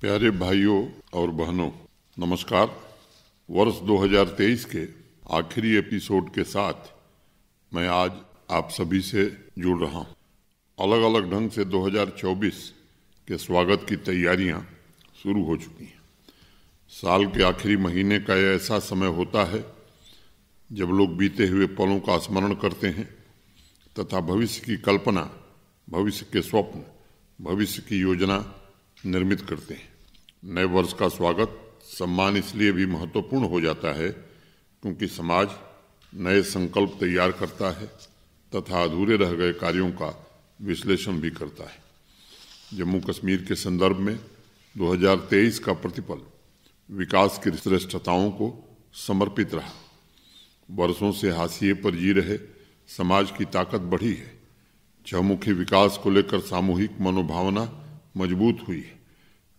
प्यारे भाइयों और बहनों नमस्कार वर्ष 2023 के आखिरी एपिसोड के साथ मैं आज आप सभी से जुड़ रहा हूं। अलग अलग ढंग से 2024 के स्वागत की तैयारियां शुरू हो चुकी हैं साल के आखिरी महीने का यह ऐसा समय होता है जब लोग बीते हुए पलों का स्मरण करते हैं तथा भविष्य की कल्पना भविष्य के स्वप्न भविष्य की योजना निर्मित करते हैं नए वर्ष का स्वागत सम्मान इसलिए भी महत्वपूर्ण हो जाता है क्योंकि समाज नए संकल्प तैयार करता है तथा अधूरे रह गए कार्यों का विश्लेषण भी करता है जम्मू कश्मीर के संदर्भ में 2023 का प्रतिफल विकास की श्रेष्ठताओं को समर्पित रहा वर्षों से हाशिए पर जी रहे समाज की ताकत बढ़ी है चहमुखी विकास को लेकर सामूहिक मनोभावना मजबूत हुई है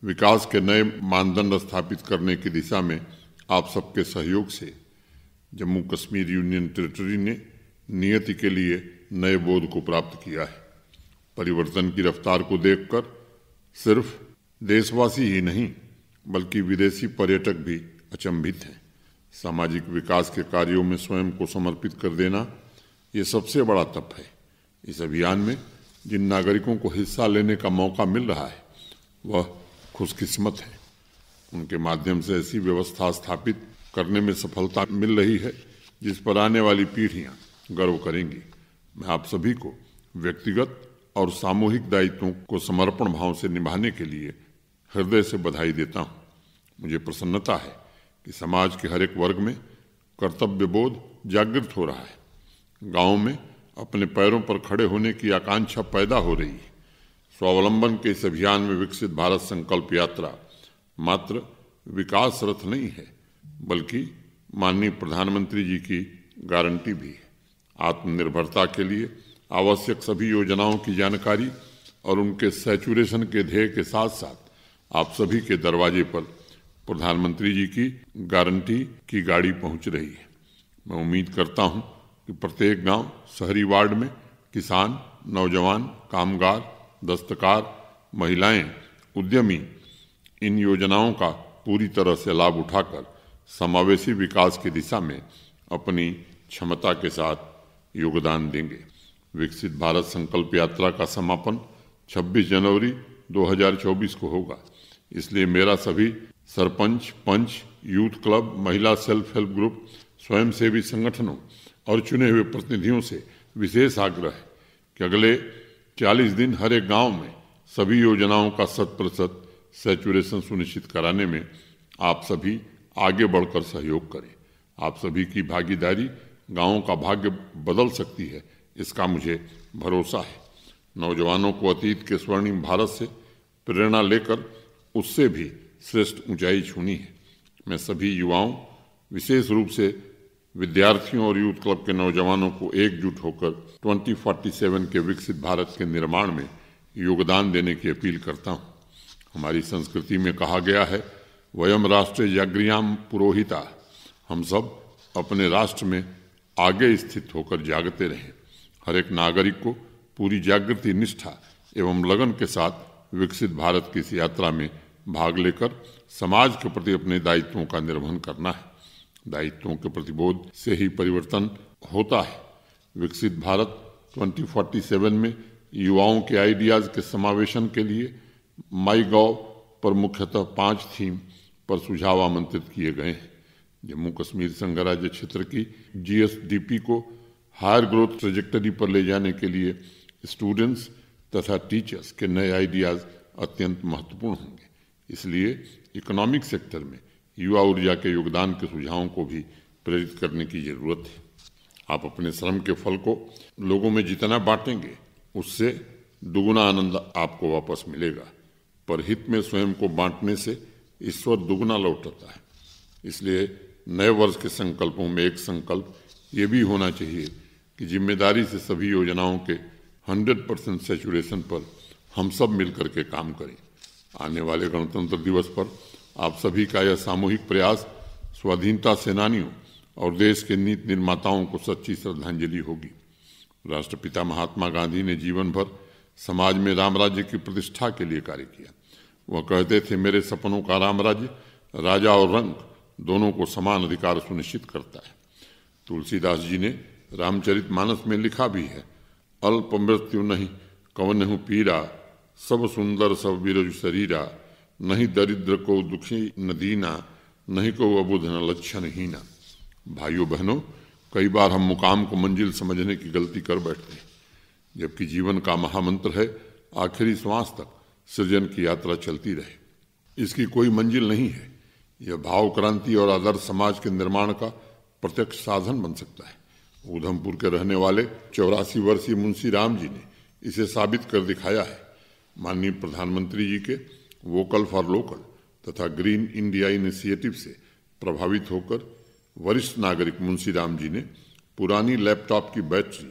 विकास के नए मानदंड स्थापित करने की दिशा में आप सबके सहयोग से जम्मू कश्मीर यूनियन टेरिटरी ने नियति के लिए नए बोध को प्राप्त किया है परिवर्तन की रफ्तार को देखकर सिर्फ देशवासी ही नहीं बल्कि विदेशी पर्यटक भी अचंभित हैं सामाजिक विकास के कार्यों में स्वयं को समर्पित कर देना ये सबसे बड़ा तप है इस अभियान में जिन नागरिकों को हिस्सा लेने का मौका मिल रहा है वह खुशकिस्मत है उनके माध्यम से ऐसी व्यवस्था स्थापित करने में सफलता मिल रही है जिस पर आने वाली पीढ़ियां गर्व करेंगी मैं आप सभी को व्यक्तिगत और सामूहिक दायित्वों को समर्पण भाव से निभाने के लिए हृदय से बधाई देता हूँ मुझे प्रसन्नता है कि समाज के हर एक वर्ग में कर्तव्य बोध जागृत हो रहा है गाँव में अपने पैरों पर खड़े होने की आकांक्षा पैदा हो रही है स्वावलंबन के इस अभियान में विकसित भारत संकल्प यात्रा मात्र विकास रथ नहीं है बल्कि माननीय प्रधानमंत्री जी की गारंटी भी है आत्मनिर्भरता के लिए आवश्यक सभी योजनाओं की जानकारी और उनके सेचुरेशन के ध्येय के साथ साथ आप सभी के दरवाजे पर प्रधानमंत्री जी की गारंटी की गाड़ी पहुंच रही है मैं उम्मीद करता हूं कि प्रत्येक गांव शहरी वार्ड में किसान नौजवान कामगार दस्तकार महिलाएं, उद्यमी इन योजनाओं का पूरी तरह से लाभ उठाकर समावेशी विकास की दिशा में अपनी क्षमता के साथ योगदान देंगे विकसित भारत संकल्प यात्रा का समापन 26 जनवरी 2024 को होगा इसलिए मेरा सभी सरपंच पंच यूथ क्लब महिला सेल्फ हेल्प ग्रुप स्वयंसेवी संगठनों और चुने हुए प्रतिनिधियों से विशेष आग्रह है कि अगले 40 दिन हर एक गांव में सभी योजनाओं का शत प्रतिशत सेचुरेशन सुनिश्चित कराने में आप सभी आगे बढ़कर सहयोग करें आप सभी की भागीदारी गांवों का भाग्य बदल सकती है इसका मुझे भरोसा है नौजवानों को अतीत के स्वर्णिम भारत से प्रेरणा लेकर उससे भी श्रेष्ठ ऊंचाई छूनी है मैं सभी युवाओं विशेष रूप से विद्यार्थियों और यूथ क्लब के नौजवानों को एकजुट होकर 2047 के विकसित भारत के निर्माण में योगदान देने की अपील करता हूँ हमारी संस्कृति में कहा गया है वयम राष्ट्र जागरियाम पुरोहिता हम सब अपने राष्ट्र में आगे स्थित होकर जागते रहें हर एक नागरिक को पूरी जागृति निष्ठा एवं लगन के साथ विकसित भारत की इस यात्रा में भाग लेकर समाज के प्रति अपने दायित्वों का निर्वहन करना है दायित्वों के प्रतिबोध से ही परिवर्तन होता है विकसित भारत 2047 में युवाओं के आइडियाज़ के समावेशन के लिए माई गॉव पर मुख्यतः पांच थीम पर सुझाव आमंत्रित किए गए हैं जम्मू कश्मीर संघ राज्य क्षेत्र की जीएसडीपी को हायर ग्रोथ ट्रेजेक्टरी पर ले जाने के लिए स्टूडेंट्स तथा टीचर्स के नए आइडियाज़ अत्यंत महत्वपूर्ण होंगे इसलिए इकोनॉमिक सेक्टर में युवा ऊर्जा के योगदान के सुझावों को भी प्रेरित करने की जरूरत है आप अपने श्रम के फल को लोगों में जितना बांटेंगे उससे दुगुना आनंद आपको वापस मिलेगा पर हित में स्वयं को बांटने से ईश्वर दुगुना लौटता है इसलिए नए वर्ष के संकल्पों में एक संकल्प ये भी होना चाहिए कि जिम्मेदारी से सभी योजनाओं के 100 परसेंट सेचुरेशन पर हम सब मिलकर के काम करें आने वाले गणतंत्र दिवस पर आप सभी का यह सामूहिक प्रयास स्वाधीनता सेनानियों और देश के नीति निर्माताओं को सच्ची श्रद्धांजलि होगी राष्ट्रपिता महात्मा गांधी ने जीवन भर समाज में राम राज्य की प्रतिष्ठा के लिए कार्य किया वह कहते थे मेरे सपनों का राम राज्य राजा और रंग दोनों को समान अधिकार सुनिश्चित करता है तुलसीदास जी ने रामचरित मानस में लिखा भी है अल्प मृत्यु नहीं कवनहु पीरा सब सुंदर सब बिरज शरीरा नहीं दरिद्र को दुखी न दीना नहीं को अबुध न लक्षण ना भाइयों बहनों कई बार हम मुकाम को मंजिल समझने की गलती कर बैठते हैं जबकि जीवन का महामंत्र है आखिरी श्वास तक सृजन की यात्रा चलती रहे इसकी कोई मंजिल नहीं है यह भाव क्रांति और आदर्श समाज के निर्माण का प्रत्यक्ष साधन बन सकता है उधमपुर के रहने वाले चौरासी वर्षीय मुंशी राम जी ने इसे साबित कर दिखाया है माननीय प्रधानमंत्री जी के वोकल फॉर लोकल तथा ग्रीन इंडिया इनिशिएटिव से प्रभावित होकर वरिष्ठ नागरिक मुंशी राम जी ने पुरानी लैपटॉप की बैटरी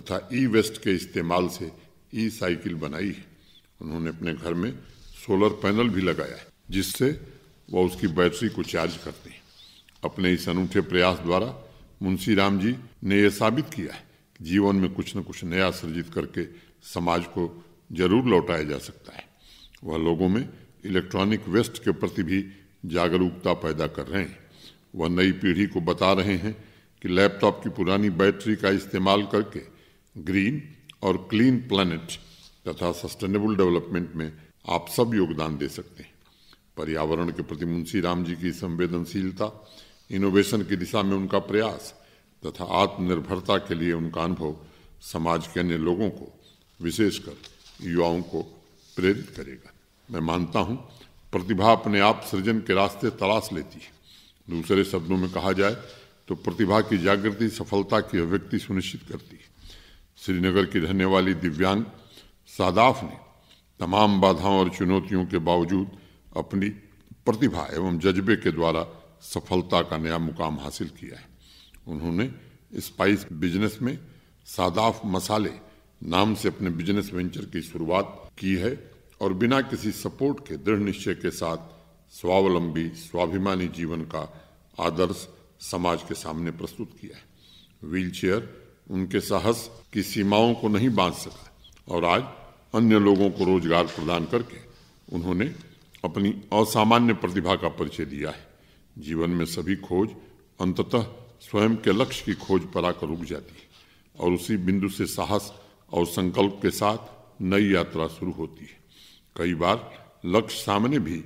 तथा ई वेस्ट के इस्तेमाल से ई साइकिल बनाई है उन्होंने अपने घर में सोलर पैनल भी लगाया है जिससे वह उसकी बैटरी को चार्ज करते हैं अपने इस अनूठे प्रयास द्वारा मुंशी राम जी ने यह साबित किया है कि जीवन में कुछ न कुछ नया सृजित करके समाज को जरूर लौटाया जा सकता है वह लोगों में इलेक्ट्रॉनिक वेस्ट के प्रति भी जागरूकता पैदा कर रहे हैं वह नई पीढ़ी को बता रहे हैं कि लैपटॉप की पुरानी बैटरी का इस्तेमाल करके ग्रीन और क्लीन प्लानट तथा सस्टेनेबल डेवलपमेंट में आप सब योगदान दे सकते हैं पर्यावरण के प्रति मुंशी राम जी की संवेदनशीलता इनोवेशन की दिशा में उनका प्रयास तथा आत्मनिर्भरता के लिए उनका अनुभव समाज के अन्य लोगों को विशेषकर युवाओं को प्रेरित करेगा मैं मानता हूँ प्रतिभा अपने आप सृजन के रास्ते तलाश लेती है दूसरे शब्दों में कहा जाए तो प्रतिभा की जागृति सफलता की अभिव्यक्ति सुनिश्चित करती है श्रीनगर की रहने वाली दिव्यांग सादाफ ने तमाम बाधाओं और चुनौतियों के बावजूद अपनी प्रतिभा एवं जज्बे के द्वारा सफलता का नया मुकाम हासिल किया है उन्होंने स्पाइस बिजनेस में सादाफ मसाले नाम से अपने बिजनेस वेंचर की शुरुआत की है और बिना किसी सपोर्ट के दृढ़ निश्चय के साथ स्वावलंबी स्वाभिमानी जीवन का आदर्श समाज के सामने प्रस्तुत किया है व्हीलचेयर उनके साहस की सीमाओं को नहीं बांध सका और आज अन्य लोगों को रोजगार प्रदान करके उन्होंने अपनी असामान्य प्रतिभा का परिचय दिया है जीवन में सभी खोज अंततः स्वयं के लक्ष्य की खोज पर आकर रुक जाती है और उसी बिंदु से साहस और संकल्प के साथ नई यात्रा शुरू होती है कई बार लक्ष्य सामने भी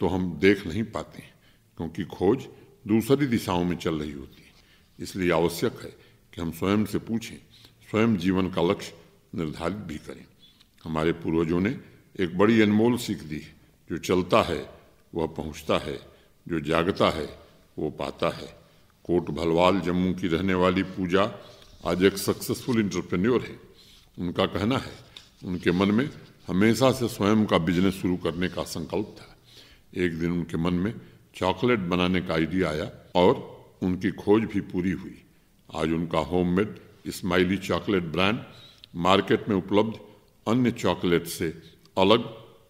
तो हम देख नहीं पाते क्योंकि खोज दूसरी दिशाओं में चल रही होती है इसलिए आवश्यक है कि हम स्वयं से पूछें स्वयं जीवन का लक्ष्य निर्धारित भी करें हमारे पूर्वजों ने एक बड़ी अनमोल सीख दी है जो चलता है वह पहुंचता है जो जागता है वो पाता है कोट भलवाल जम्मू की रहने वाली पूजा आज एक सक्सेसफुल इंटरप्रेन्योर है उनका कहना है उनके मन में हमेशा से स्वयं का बिजनेस शुरू करने का संकल्प था एक दिन उनके मन में चॉकलेट बनाने का आइडिया आया और उनकी खोज भी पूरी हुई आज उनका homemade smiley chocolate brand market में उपलब्ध अन्य चॉकलेट से अलग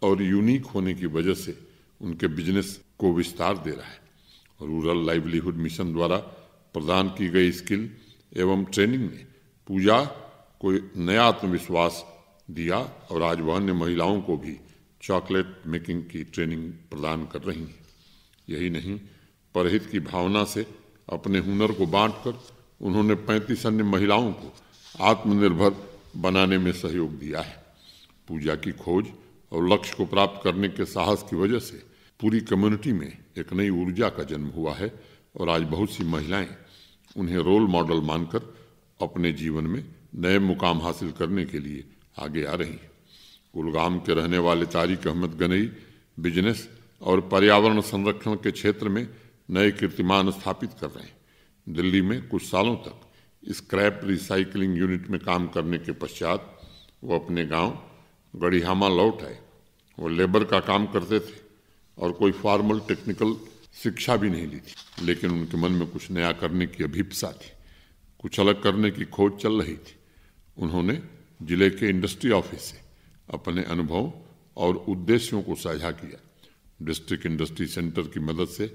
और यूनिक होने की वजह से उनके बिजनेस को विस्तार दे रहा है रूरल लाइवलीहुड मिशन द्वारा प्रदान की गई स्किल एवं ट्रेनिंग ने पूजा को नया आत्मविश्वास दिया और आज वह अन्य महिलाओं को भी चॉकलेट मेकिंग की ट्रेनिंग प्रदान कर रही हैं यही नहीं परहित की भावना से अपने हुनर को बांटकर उन्होंने पैंतीस अन्य महिलाओं को आत्मनिर्भर बनाने में सहयोग दिया है पूजा की खोज और लक्ष्य को प्राप्त करने के साहस की वजह से पूरी कम्युनिटी में एक नई ऊर्जा का जन्म हुआ है और आज बहुत सी महिलाएं उन्हें रोल मॉडल मानकर अपने जीवन में नए मुकाम हासिल करने के लिए आगे आ रही कुलगाम के रहने वाले तारिक अहमद गनई बिजनेस और पर्यावरण संरक्षण के क्षेत्र में नए कीर्तिमान स्थापित कर रहे हैं दिल्ली में कुछ सालों तक स्क्रैप रिसाइकलिंग यूनिट में काम करने के पश्चात वो अपने गांव गढ़ीहामा लौट आए वो लेबर का काम करते थे और कोई फॉर्मल टेक्निकल शिक्षा भी नहीं ली थी लेकिन उनके मन में कुछ नया करने की अभिप्सा थी कुछ अलग करने की खोज चल रही थी उन्होंने जिले के इंडस्ट्री ऑफिस से अपने अनुभव और उद्देश्यों को साझा किया डिस्ट्रिक्ट इंडस्ट्री सेंटर की मदद से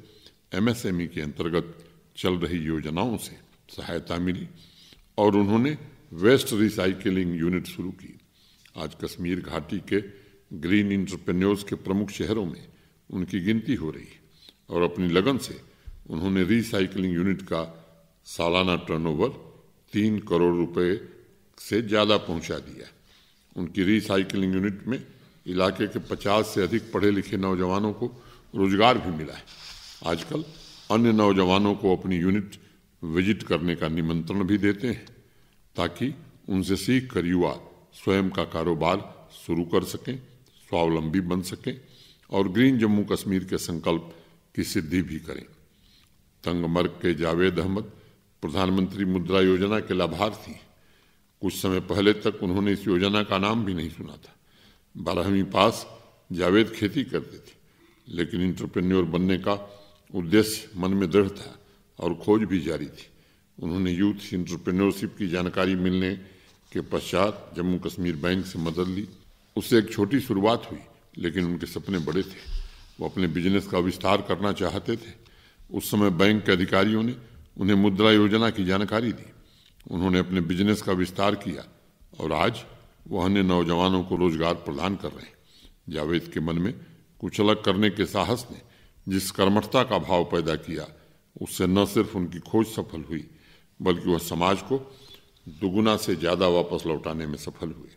एमएसएमई के अंतर्गत चल रही योजनाओं से सहायता मिली और उन्होंने वेस्ट रिसाइकिलिंग यूनिट शुरू की आज कश्मीर घाटी के ग्रीन इंटरप्रेन्योर्स के प्रमुख शहरों में उनकी गिनती हो रही और अपनी लगन से उन्होंने रिसाइकिलिंग यूनिट का सालाना टर्नओवर तीन करोड़ रुपए से ज़्यादा पहुंचा दिया उनकी रिसाइकिलिंग यूनिट में इलाके के 50 से अधिक पढ़े लिखे नौजवानों को रोजगार भी मिला है आजकल अन्य नौजवानों को अपनी यूनिट विजिट करने का निमंत्रण भी देते हैं ताकि उनसे सीख कर युवा स्वयं का कारोबार शुरू कर सकें स्वावलंबी बन सकें और ग्रीन जम्मू कश्मीर के संकल्प की सिद्धि भी करें तंगमर्ग के जावेद अहमद प्रधानमंत्री मुद्रा योजना के लाभार्थी हैं कुछ समय पहले तक उन्होंने इस योजना का नाम भी नहीं सुना था बारहवीं पास जावेद खेती करते थे लेकिन इंटरप्रेन्योर बनने का उद्देश्य मन में दृढ़ था और खोज भी जारी थी उन्होंने यूथ इंटरप्रेन्योरशिप की जानकारी मिलने के पश्चात जम्मू कश्मीर बैंक से मदद ली उससे एक छोटी शुरुआत हुई लेकिन उनके सपने बड़े थे वो अपने बिजनेस का विस्तार करना चाहते थे उस समय बैंक के अधिकारियों ने उन्हें मुद्रा योजना की जानकारी दी उन्होंने अपने बिजनेस का विस्तार किया और आज वह अन्य नौजवानों को रोजगार प्रदान कर रहे हैं जावेद के मन में कुछ अलग करने के साहस ने जिस कर्मठता का भाव पैदा किया उससे न सिर्फ उनकी खोज सफल हुई बल्कि वह समाज को दुगुना से ज़्यादा वापस लौटाने में सफल हुए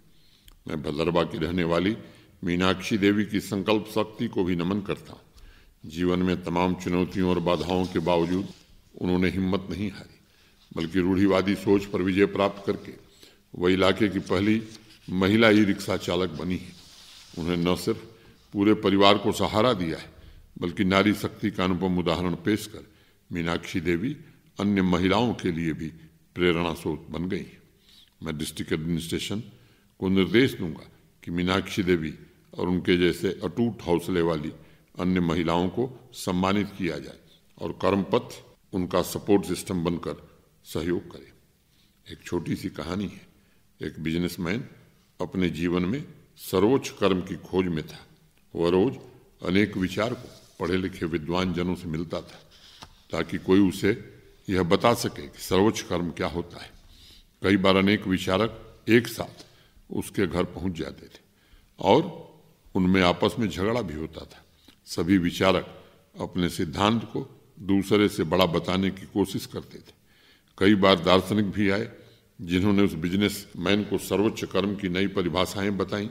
मैं भदरबा की रहने वाली मीनाक्षी देवी की संकल्प शक्ति को भी नमन करता हूँ जीवन में तमाम चुनौतियों और बाधाओं के बावजूद उन्होंने हिम्मत नहीं हारी बल्कि रूढ़ीवादी सोच पर विजय प्राप्त करके वह इलाके की पहली महिला ई रिक्शा चालक बनी है उन्हें न सिर्फ पूरे परिवार को सहारा दिया है बल्कि नारी शक्ति का अनुपम उदाहरण पेश कर मीनाक्षी देवी अन्य महिलाओं के लिए भी प्रेरणा स्रोत बन गई मैं डिस्ट्रिक्ट एडमिनिस्ट्रेशन को निर्देश दूंगा कि मीनाक्षी देवी और उनके जैसे अटूट हौसले वाली अन्य महिलाओं को सम्मानित किया जाए और कर्मपथ उनका सपोर्ट सिस्टम बनकर सहयोग करें एक छोटी सी कहानी है एक बिजनेसमैन अपने जीवन में सर्वोच्च कर्म की खोज में था वह रोज अनेक विचार को पढ़े लिखे विद्वान जनों से मिलता था ताकि कोई उसे यह बता सके कि सर्वोच्च कर्म क्या होता है कई बार अनेक विचारक एक साथ उसके घर पहुंच जाते थे और उनमें आपस में झगड़ा भी होता था सभी विचारक अपने सिद्धांत को दूसरे से बड़ा बताने की कोशिश करते थे कई बार दार्शनिक भी आए जिन्होंने उस बिजनेस मैन को सर्वोच्च कर्म की नई परिभाषाएं बताईं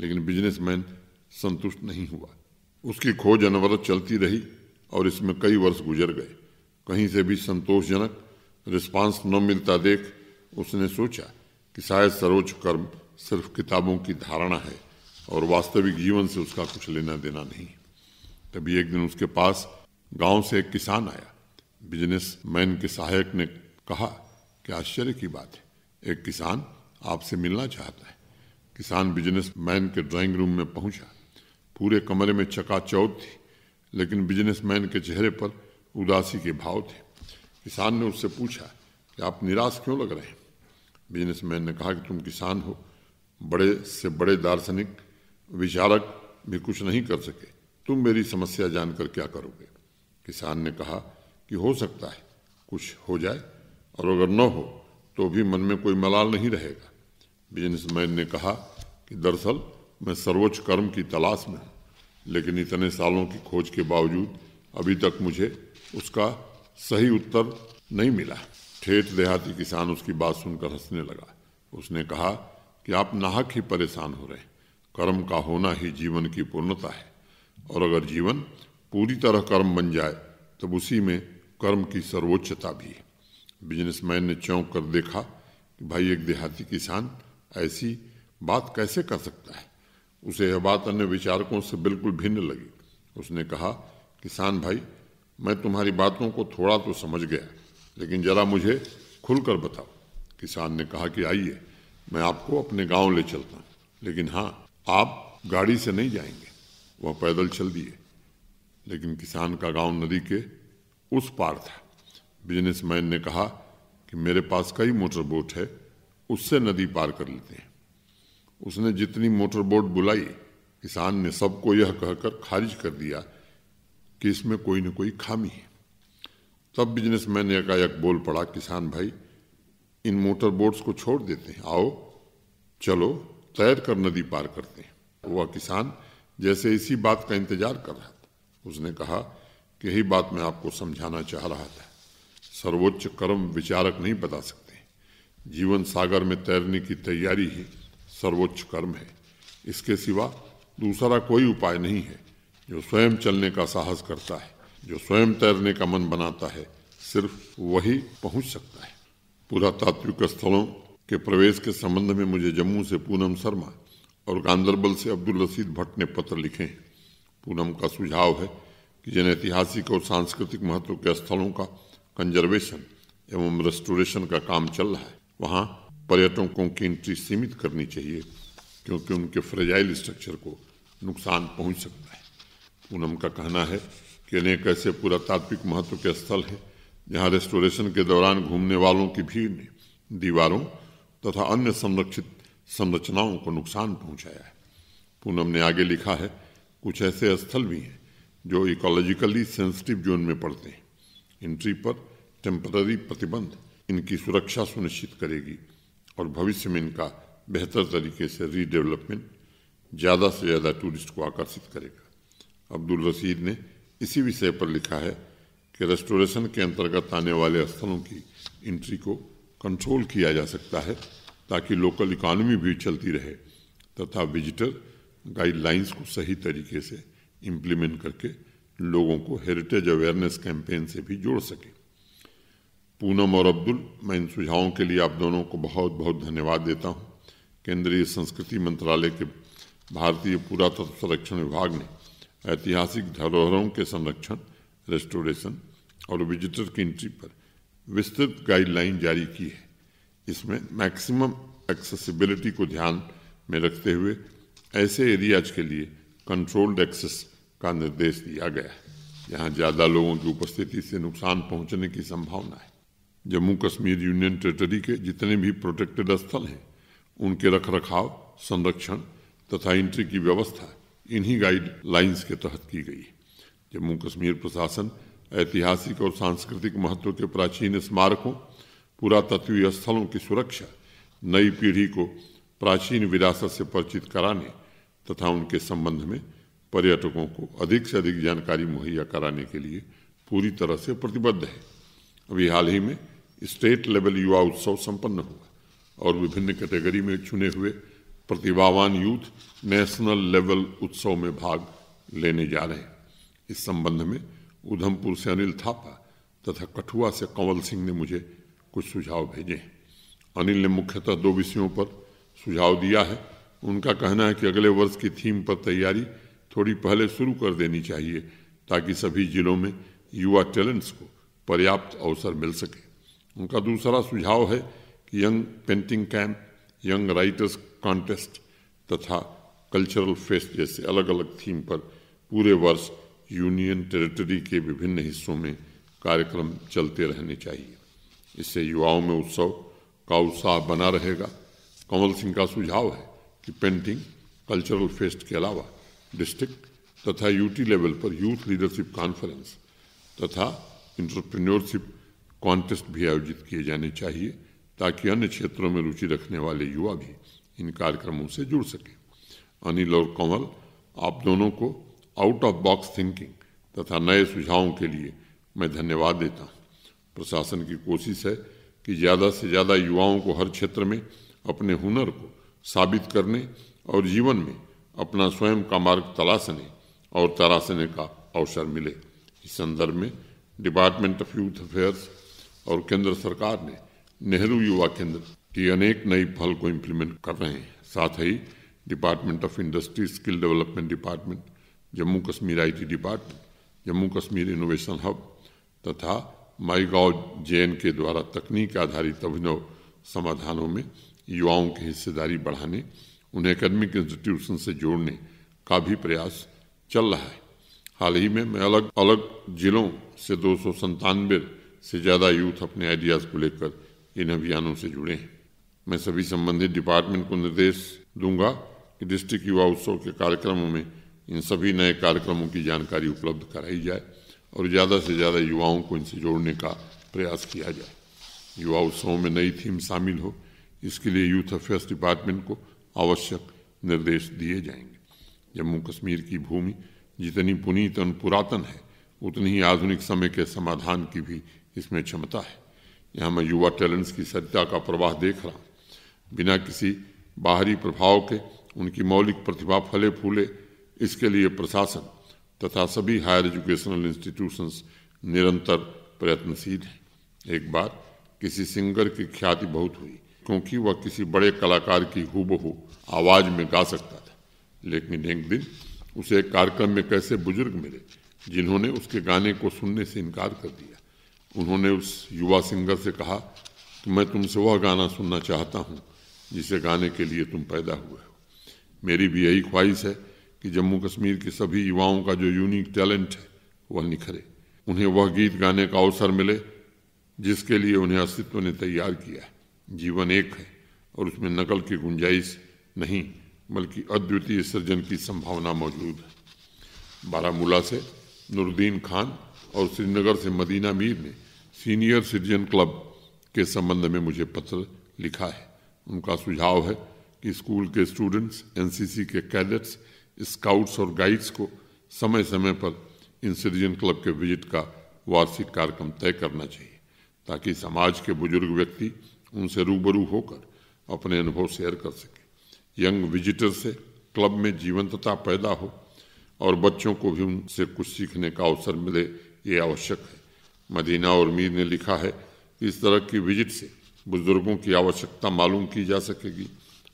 लेकिन बिजनेस मैन संतुष्ट नहीं हुआ उसकी खोज अनवरत चलती रही और इसमें कई वर्ष गुजर गए कहीं से भी संतोषजनक रिस्पांस न मिलता देख उसने सोचा कि शायद सर्वोच्च कर्म सिर्फ किताबों की धारणा है और वास्तविक जीवन से उसका कुछ लेना देना नहीं तभी एक दिन उसके पास गांव से एक किसान आया बिजनेस मैन के सहायक ने कहा कि आश्चर्य की बात है एक किसान आपसे मिलना चाहता है किसान बिजनेसमैन के ड्राइंग रूम में पहुंचा पूरे कमरे में चकाचौ थी लेकिन बिजनेसमैन के चेहरे पर उदासी के भाव थे किसान ने उससे पूछा कि आप निराश क्यों लग रहे हैं बिजनेसमैन ने कहा कि तुम किसान हो बड़े से बड़े दार्शनिक विचारक भी कुछ नहीं कर सके तुम मेरी समस्या जानकर क्या करोगे किसान ने कहा कि हो सकता है कुछ हो जाए और अगर न हो तो भी मन में कोई मलाल नहीं रहेगा बिजनेसमैन ने कहा कि दरअसल मैं सर्वोच्च कर्म की तलाश में हूँ लेकिन इतने सालों की खोज के बावजूद अभी तक मुझे उसका सही उत्तर नहीं मिला ठेठ देहाती किसान उसकी बात सुनकर हंसने लगा उसने कहा कि आप नाहक ही परेशान हो रहे हैं कर्म का होना ही जीवन की पूर्णता है और अगर जीवन पूरी तरह कर्म बन जाए तब उसी में कर्म की सर्वोच्चता भी है बिजनेसमैन ने चौंक कर देखा कि भाई एक देहाती किसान ऐसी बात कैसे कर सकता है उसे यह बात अन्य विचारकों से बिल्कुल भिन्न लगी उसने कहा किसान भाई मैं तुम्हारी बातों को थोड़ा तो समझ गया लेकिन ज़रा मुझे खुलकर बताओ किसान ने कहा कि आइए मैं आपको अपने गांव ले चलता हूँ लेकिन हाँ आप गाड़ी से नहीं जाएंगे वह पैदल चल दिए लेकिन किसान का गांव नदी के उस पार था बिजनेसमैन ने कहा कि मेरे पास कई मोटर बोट है उससे नदी पार कर लेते हैं उसने जितनी मोटर बोट बुलाई किसान ने सबको यह कहकर खारिज कर दिया कि इसमें कोई न कोई खामी है तब बिजनेसमैन एकाएक बोल पड़ा किसान भाई इन मोटर बोट्स को छोड़ देते हैं आओ चलो तैर कर नदी पार करते हैं वह किसान जैसे इसी बात का इंतजार कर रहा था उसने कहा कि यही बात मैं आपको समझाना चाह रहा था सर्वोच्च कर्म विचारक नहीं बता सकते जीवन सागर में तैरने की तैयारी ही सर्वोच्च कर्म है इसके सिवा दूसरा कोई उपाय नहीं है जो स्वयं चलने का साहस करता है जो स्वयं तैरने का मन बनाता है सिर्फ वही पहुंच सकता है पुरातात्विक स्थलों के प्रवेश के संबंध में मुझे जम्मू से पूनम शर्मा और गांधरबल से अब्दुल रशीद भट्ट ने पत्र लिखे हैं पूनम का सुझाव है कि जिन ऐतिहासिक और सांस्कृतिक महत्व के स्थलों का कंजर्वेशन एवं रेस्टोरेशन का काम चल रहा है वहाँ पर्यटकों की एंट्री सीमित करनी चाहिए क्योंकि उनके फ्रेजाइल स्ट्रक्चर को नुकसान पहुँच सकता है पूनम का कहना है कि अनेक ऐसे पुरातात्विक महत्व के स्थल हैं जहाँ रेस्टोरेशन के दौरान घूमने वालों की भीड़ ने दीवारों तथा अन्य संरक्षित संरचनाओं को नुकसान पहुँचाया है पूनम ने आगे लिखा है कुछ ऐसे स्थल भी हैं जो इकोलॉजिकली सेंसिटिव जोन में पड़ते हैं एंट्री पर टेम्पररी प्रतिबंध इनकी सुरक्षा सुनिश्चित करेगी और भविष्य में इनका बेहतर तरीके से रीडेवलपमेंट ज़्यादा से ज़्यादा टूरिस्ट को आकर्षित करेगा अब्दुल रसीद ने इसी विषय पर लिखा है कि रेस्टोरेशन के अंतर्गत आने वाले स्थलों की एंट्री को कंट्रोल किया जा सकता है ताकि लोकल इकॉनमी भी चलती रहे तथा विजिटर गाइडलाइंस को सही तरीके से इम्प्लीमेंट करके लोगों को हेरिटेज अवेयरनेस कैंपेन से भी जोड़ सकें पूनम और अब्दुल मैं इन सुझावों के लिए आप दोनों को बहुत बहुत धन्यवाद देता हूँ केंद्रीय संस्कृति मंत्रालय के भारतीय पुरातत्व संरक्षण विभाग ने ऐतिहासिक धरोहरों के संरक्षण रेस्टोरेशन और विजिटर की एंट्री पर विस्तृत गाइडलाइन जारी की है इसमें मैक्सिमम एक्सेसिबिलिटी को ध्यान में रखते हुए ऐसे एरियाज के लिए कंट्रोल्ड एक्सेस का निर्देश दिया गया यहाँ ज्यादा लोगों की उपस्थिति से नुकसान पहुंचने की संभावना है जम्मू कश्मीर यूनियन टेरिटरी के जितने भी प्रोटेक्टेड स्थल हैं उनके रख रखाव संरक्षण तथा एंट्री की व्यवस्था इन्हीं गाइडलाइंस के तहत की गई जम्मू कश्मीर प्रशासन ऐतिहासिक और सांस्कृतिक महत्व के प्राचीन स्मारकों पुरातत्वीय स्थलों की सुरक्षा नई पीढ़ी को प्राचीन विरासत से परिचित कराने तथा उनके संबंध में पर्यटकों को अधिक से अधिक जानकारी मुहैया कराने के लिए पूरी तरह से प्रतिबद्ध है अभी हाल ही में स्टेट लेवल युवा उत्सव संपन्न हुआ और विभिन्न कैटेगरी में चुने हुए प्रतिभावान यूथ नेशनल लेवल उत्सव में भाग लेने जा रहे हैं इस संबंध में उधमपुर से अनिल थापा तथा कठुआ से कंवल सिंह ने मुझे कुछ सुझाव भेजे हैं अनिल ने मुख्यतः दो विषयों पर सुझाव दिया है उनका कहना है कि अगले वर्ष की थीम पर तैयारी थोड़ी पहले शुरू कर देनी चाहिए ताकि सभी जिलों में युवा टैलेंट्स को पर्याप्त अवसर मिल सके उनका दूसरा सुझाव है कि young painting camp young writers contest तथा कल्चरल फेस्ट जैसे अलग अलग थीम पर पूरे वर्ष यूनियन टेरिटरी के विभिन्न हिस्सों में कार्यक्रम चलते रहने चाहिए इससे युवाओं में उत्सव का उत्साह बना रहेगा कंवल सिंह का सुझाव है कि पेंटिंग कल्चरल फेस्ट के अलावा डिस्ट्रिक्ट तथा यूटी लेवल पर यूथ लीडरशिप कॉन्फ्रेंस तथा इंटरप्रेन्योरशिप कॉन्टेस्ट भी आयोजित किए जाने चाहिए ताकि अन्य क्षेत्रों में रुचि रखने वाले युवा भी इन कार्यक्रमों से जुड़ सकें अनिल और कंवल आप दोनों को आउट ऑफ बॉक्स थिंकिंग तथा नए सुझावों के लिए मैं धन्यवाद देता हूँ प्रशासन की कोशिश है कि ज़्यादा से ज़्यादा युवाओं को हर क्षेत्र में अपने हुनर को साबित करने और जीवन में अपना स्वयं का मार्ग तलाशने और तलाशने का अवसर मिले इस संदर्भ में डिपार्टमेंट ऑफ यूथ अफेयर्स और केंद्र सरकार ने नेहरू युवा केंद्र की अनेक नई पहल को इम्प्लीमेंट कर रहे हैं साथ ही department of industry skill development department Jammu Kashmir IT department Jammu Kashmir innovation hub तथा माई गाव जे के द्वारा तकनीक आधारित अभिनव समाधानों में युवाओं की हिस्सेदारी बढ़ाने उन्हें एकेडमिक इंस्टीट्यूशन से जोड़ने का भी प्रयास चल रहा है हाल ही में मैं अलग अलग जिलों से दो सौ से ज़्यादा यूथ अपने आइडियाज़ को लेकर इन अभियानों से जुड़े हैं मैं सभी संबंधित डिपार्टमेंट को निर्देश दूंगा कि डिस्ट्रिक्ट युवा उत्सव के कार्यक्रमों में इन सभी नए कार्यक्रमों की जानकारी उपलब्ध कराई जाए और ज़्यादा से ज़्यादा युवाओं को इनसे जोड़ने का प्रयास किया जाए युवा उत्सवों में नई थीम शामिल हो इसके लिए यूथ अफेयर्स डिपार्टमेंट को आवश्यक निर्देश दिए जाएंगे जम्मू कश्मीर की भूमि जितनी पुनीत और पुरातन है उतनी ही आधुनिक समय के समाधान की भी इसमें क्षमता है यहाँ मैं युवा टैलेंट्स की सत्यता का प्रवाह देख रहा हूँ बिना किसी बाहरी प्रभाव के उनकी मौलिक प्रतिभा फले फूले इसके लिए प्रशासन तथा सभी हायर एजुकेशनल इंस्टीट्यूशंस निरंतर प्रयत्नशील हैं एक बार किसी सिंगर की ख्याति बहुत हुई क्योंकि वह किसी बड़े कलाकार की हूबहू आवाज़ में गा सकता था लेकिन एक दिन उसे एक कार्यक्रम में कैसे बुजुर्ग मिले जिन्होंने उसके गाने को सुनने से इनकार कर दिया उन्होंने उस युवा सिंगर से कहा कि मैं तुमसे वह गाना सुनना चाहता हूँ जिसे गाने के लिए तुम पैदा हुए हो मेरी भी यही ख्वाहिश है कि जम्मू कश्मीर के सभी युवाओं का जो यूनिक टैलेंट है वह निखरे उन्हें वह गीत गाने का अवसर मिले जिसके लिए उन्हें अस्तित्व ने तैयार किया है जीवन एक है और उसमें नकल की गुंजाइश नहीं बल्कि अद्वितीय सृजन की संभावना मौजूद है बारामूला से नूरुद्दीन खान और श्रीनगर से मदीना मीर ने सीनियर सिटीजन क्लब के संबंध में मुझे पत्र लिखा है उनका सुझाव है कि स्कूल के स्टूडेंट्स एनसीसी के कैडेट्स स्काउट्स और गाइड्स को समय समय पर इन सिटीजन क्लब के विजिट का वार्षिक कार्यक्रम तय करना चाहिए ताकि समाज के बुजुर्ग व्यक्ति उनसे रूबरू होकर अपने अनुभव शेयर कर सके यंग विजिटर से क्लब में जीवंतता पैदा हो और बच्चों को भी उनसे कुछ सीखने का अवसर मिले ये आवश्यक है मदीना और मीर ने लिखा है कि इस तरह की विजिट से बुजुर्गों की आवश्यकता मालूम की जा सकेगी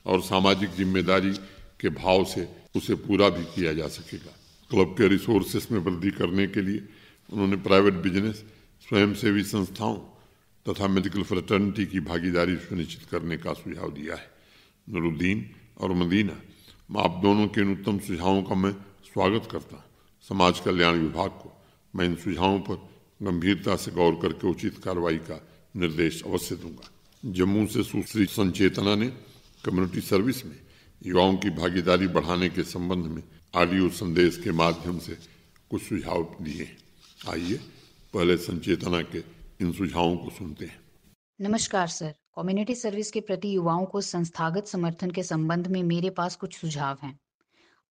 और सामाजिक जिम्मेदारी के भाव से उसे पूरा भी किया जा सकेगा क्लब के रिसोर्सेस में वृद्धि करने के लिए उन्होंने प्राइवेट बिजनेस स्वयंसेवी संस्थाओं तथा मेडिकल फ्रटर्निटी की भागीदारी सुनिश्चित करने का सुझाव दिया है नूरुद्दीन और मदीना मैं आप दोनों के न्यूनतम सुझावों का मैं स्वागत करता हूँ समाज कल्याण विभाग को मैं इन सुझावों पर गंभीरता से गौर करके उचित कार्रवाई का निर्देश अवश्य दूंगा जम्मू से सुश्री संचेतना ने कम्युनिटी सर्विस में युवाओं की भागीदारी बढ़ाने के संबंध में ऑडियो संदेश के माध्यम से कुछ सुझाव दिए आइए पहले संचेतना के इन सुझावों को सुनते हैं नमस्कार सर कम्युनिटी सर्विस के प्रति युवाओं को संस्थागत समर्थन के संबंध में मेरे पास कुछ सुझाव हैं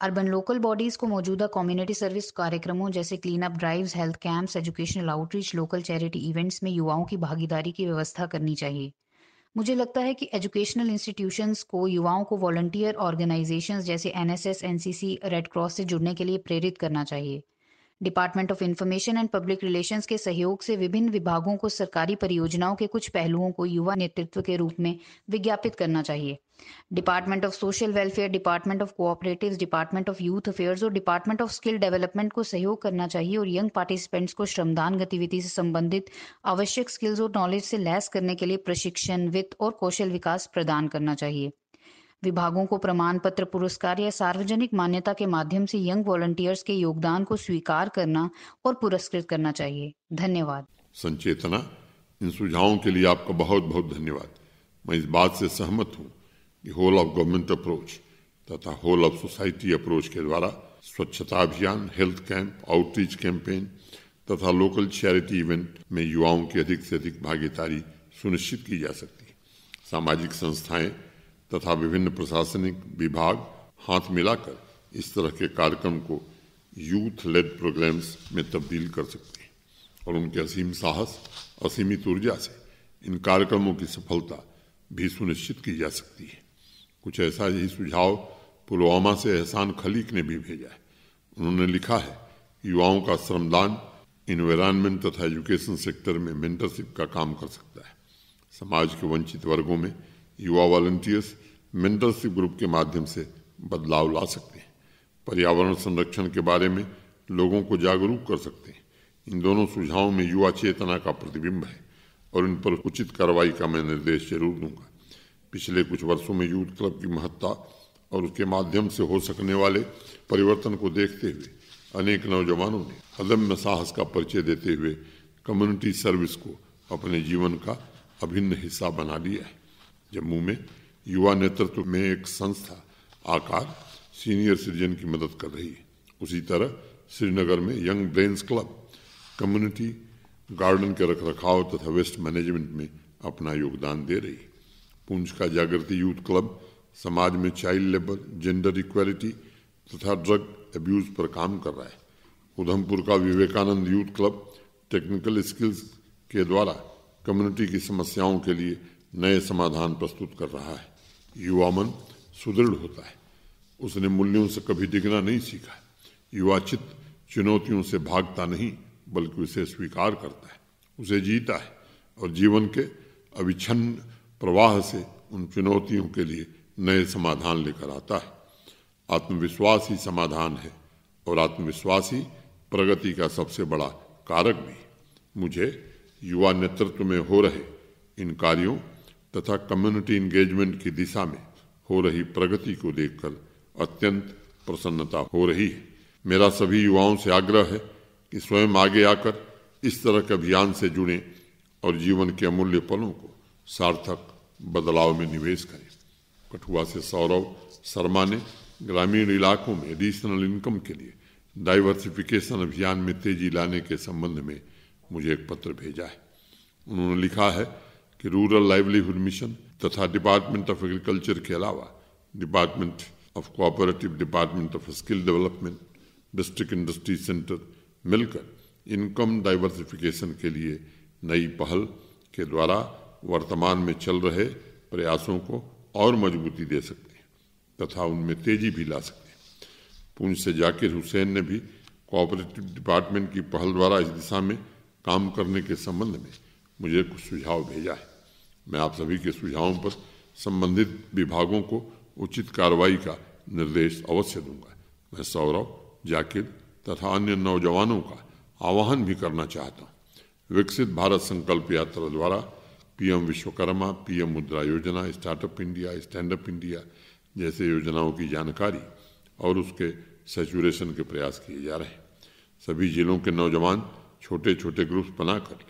अर्बन लोकल बॉडीज को मौजूदा कम्युनिटी सर्विस कार्यक्रमों जैसे clean up drives health camps educational outreach local charity events में युवाओं की भागीदारी की व्यवस्था करनी चाहिए मुझे लगता है कि एजुकेशनल इंस्टीट्यूशंस को युवाओं को वॉलंटियर ऑर्गेनाइजेशंस जैसे एनएसएस एनसीसी रेड क्रॉस से जुड़ने के लिए प्रेरित करना चाहिए department of information and public relation के सहयोग से विभिन्न विभागों को सरकारी परियोजनाओं के कुछ पहलुओं को युवा नेतृत्व के रूप में विज्ञापित करना चाहिए department of social welfare department of cooperatives department of youth affairs और डिपार्टमेंट ऑफ स्किल डेवलपमेंट को सहयोग करना चाहिए और यंग पार्टिसिपेंट्स को श्रमदान गतिविधि से संबंधित आवश्यक स्किल्स और नॉलेज से लैस करने के लिए प्रशिक्षण वित्त और कौशल विकास प्रदान करना चाहिए विभागों को प्रमाण पत्र पुरस्कार या सार्वजनिक मान्यता के माध्यम से यंग वॉलंटियर्स के योगदान को स्वीकार करना और पुरस्कृत करना चाहिए धन्यवाद संचेतना इन सुझावों के लिए आपका बहुत बहुत धन्यवाद मैं इस बात से सहमत हूँ कि होल ऑफ गवर्नमेंट अप्रोच तथा होल ऑफ सोसाइटी अप्रोच के द्वारा स्वच्छता अभियान हेल्थ कैंप आउटरीच कैंपेन तथा लोकल चैरिटी इवेंट में युवाओं की अधिक से अधिक भागीदारी सुनिश्चित की जा सकती है सामाजिक संस्थाएं तथा विभिन्न प्रशासनिक विभाग हाथ मिलाकर इस तरह के कार्यक्रम को यूथ लेड प्रोग्राम्स में तब्दील कर सकते हैं और उनके असीम साहस असीमित ऊर्जा से इन कार्यक्रमों की सफलता भी सुनिश्चित की जा सकती है कुछ ऐसा ही सुझाव पुलवामा से एहसान खलीक ने भी भेजा है उन्होंने लिखा है युवाओं का श्रमदान इन्वायरमेंट तथा एजुकेशन सेक्टर में मेंटरशिप का काम कर सकता है समाज के वंचित वर्गों में युवा वॉलंटियर्स मेंटरशिप ग्रुप के माध्यम से बदलाव ला सकते हैं पर्यावरण संरक्षण के बारे में लोगों को जागरूक कर सकते हैं इन दोनों सुझावों में युवा चेतना का प्रतिबिंब है और इन पर उचित कार्रवाई का मैं निर्देश जरूर दूंगा पिछले कुछ वर्षों में यूथ क्लब की महत्ता और उसके माध्यम से हो सकने वाले परिवर्तन को देखते हुए अनेक नौजवानों ने अदम्य साहस का परिचय देते हुए कम्युनिटी सर्विस को अपने जीवन का अभिन्न हिस्सा बना लिया है जम्मू में युवा नेतृत्व में एक संस्था आकार सीनियर सिटीजन की मदद कर रही है उसी तरह श्रीनगर में young brains club community garden के रख रखाव तथा वेस्ट मैनेजमेंट में अपना योगदान दे रही पूंछ का जागृति यूथ क्लब समाज में चाइल्ड लेबर जेंडर इक्वलिटी तथा ड्रग एब्यूज पर काम कर रहा है उधमपुर का Vivekananda youth club technical skills के द्वारा कम्युनिटी की समस्याओं के लिए नए समाधान प्रस्तुत कर रहा है युवा मन सुदृढ़ होता है उसने मूल्यों से कभी डिगना नहीं सीखा युवा चित्त चुनौतियों से भागता नहीं बल्कि उसे स्वीकार करता है उसे जीता है और जीवन के अविच्छन्न प्रवाह से उन चुनौतियों के लिए नए समाधान लेकर आता है आत्मविश्वास ही समाधान है और आत्मविश्वास ही प्रगति का सबसे बड़ा कारक भी मुझे युवा नेतृत्व में हो रहे इन कार्यों तथा कम्युनिटी एंगेजमेंट की दिशा में हो रही प्रगति को देखकर अत्यंत प्रसन्नता हो रही है मेरा सभी युवाओं से आग्रह है कि स्वयं आगे आकर इस तरह के अभियान से जुड़े और जीवन के अमूल्य पलों को सार्थक बदलाव में निवेश करें कठुआ से सौरव शर्मा ने ग्रामीण इलाकों में एडिशनल इनकम के लिए डाइवर्सिफिकेशन अभियान में तेजी लाने के संबंध में मुझे एक पत्र भेजा है उन्होंने लिखा है कि रूरल लाइवलीहुड मिशन तथा डिपार्टमेंट ऑफ एग्रीकल्चर के अलावा department of cooperative department of skill development district industry centre मिलकर इनकम डाइवर्सिफिकेशन के लिए नई पहल के द्वारा वर्तमान में चल रहे प्रयासों को और मजबूती दे सकते हैं तथा उनमें तेजी भी ला सकते हैं पूंछ से जाकिर हुसैन ने भी कोऑपरेटिव डिपार्टमेंट की पहल द्वारा इस दिशा में काम करने के संबंध में मुझे कुछ सुझाव भेजा है मैं आप सभी के सुझावों पर संबंधित विभागों को उचित कार्रवाई का निर्देश अवश्य दूंगा मैं सौरव जाकिर तथा अन्य नौजवानों का आह्वान भी करना चाहता हूँ विकसित भारत संकल्प यात्रा द्वारा PM Vishwakarma PM Mudra Yojana startup India stand up India जैसे योजनाओं की जानकारी और उसके सेचुरेशन के प्रयास किए जा रहे हैं सभी जिलों के नौजवान छोटे छोटे ग्रुप्स बनाकर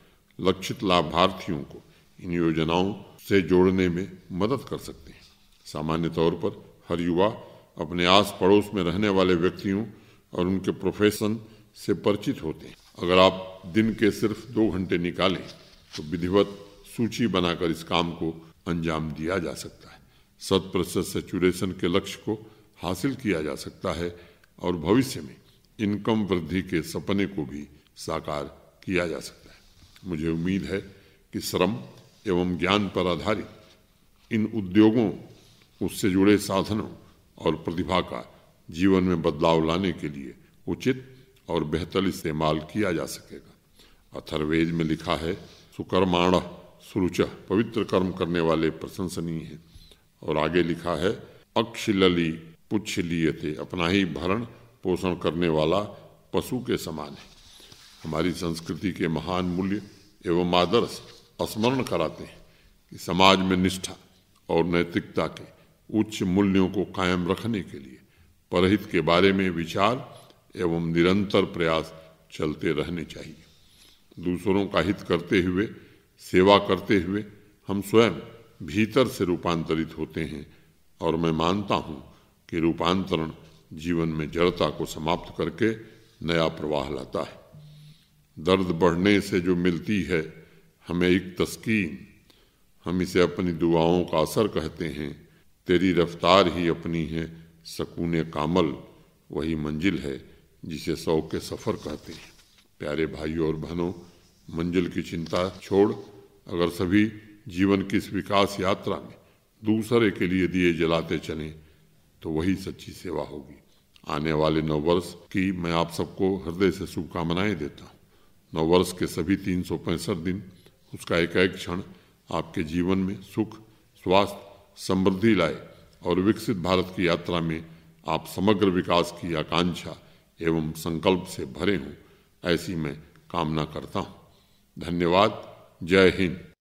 लक्षित लाभार्थियों को इन योजनाओं से जोड़ने में मदद कर सकते हैं सामान्य तौर पर हर युवा अपने आस पड़ोस में रहने वाले व्यक्तियों और उनके प्रोफेशन से परिचित होते हैं अगर आप दिन के सिर्फ दो घंटे निकालें तो विधिवत सूची बनाकर इस काम को अंजाम दिया जा सकता है शत प्रतिशत सेचुरेशन के लक्ष्य को हासिल किया जा सकता है और भविष्य में इनकम वृद्धि के सपने को भी साकार किया जा सकता है मुझे उम्मीद है कि श्रम एवं ज्ञान पर आधारित इन उद्योगों उससे जुड़े साधनों और प्रतिभा का जीवन में बदलाव लाने के लिए उचित और बेहतर इस्तेमाल किया जा सकेगा अथर्वेद में लिखा है सुकर्माण सुरुच पवित्र कर्म करने वाले प्रशंसनीय हैं और आगे लिखा है अक्षिलली पुच्छलिए थे अपना ही भरण पोषण करने वाला पशु के समान है हमारी संस्कृति के महान मूल्य एवं आदर्श स्मरण कराते हैं कि समाज में निष्ठा और नैतिकता के उच्च मूल्यों को कायम रखने के लिए परहित के बारे में विचार एवं निरंतर प्रयास चलते रहने चाहिए दूसरों का हित करते हुए सेवा करते हुए हम स्वयं भीतर से रूपांतरित होते हैं और मैं मानता हूँ कि रूपांतरण जीवन में जड़ता को समाप्त करके नया प्रवाह लाता है दर्द बढ़ने से जो मिलती है हमें एक तस्कीन हम इसे अपनी दुआओं का असर कहते हैं तेरी रफ्तार ही अपनी है सकून कामल वही मंजिल है जिसे सौ के सफ़र कहते हैं प्यारे भाइयों और बहनों मंजिल की चिंता छोड़ अगर सभी जीवन की इस विकास यात्रा में दूसरे के लिए दिए जलाते चले तो वही सच्ची सेवा होगी आने वाले नववर्ष वर्ष की मैं आप सबको हृदय से शुभकामनाएं देता हूँ नववर्ष वर्ष के सभी तीन दिन उसका एक एक क्षण आपके जीवन में सुख स्वास्थ्य समृद्धि लाए और विकसित भारत की यात्रा में आप समग्र विकास की आकांक्षा एवं संकल्प से भरे हों ऐसी मैं कामना करता हूँ धन्यवाद जय हिंद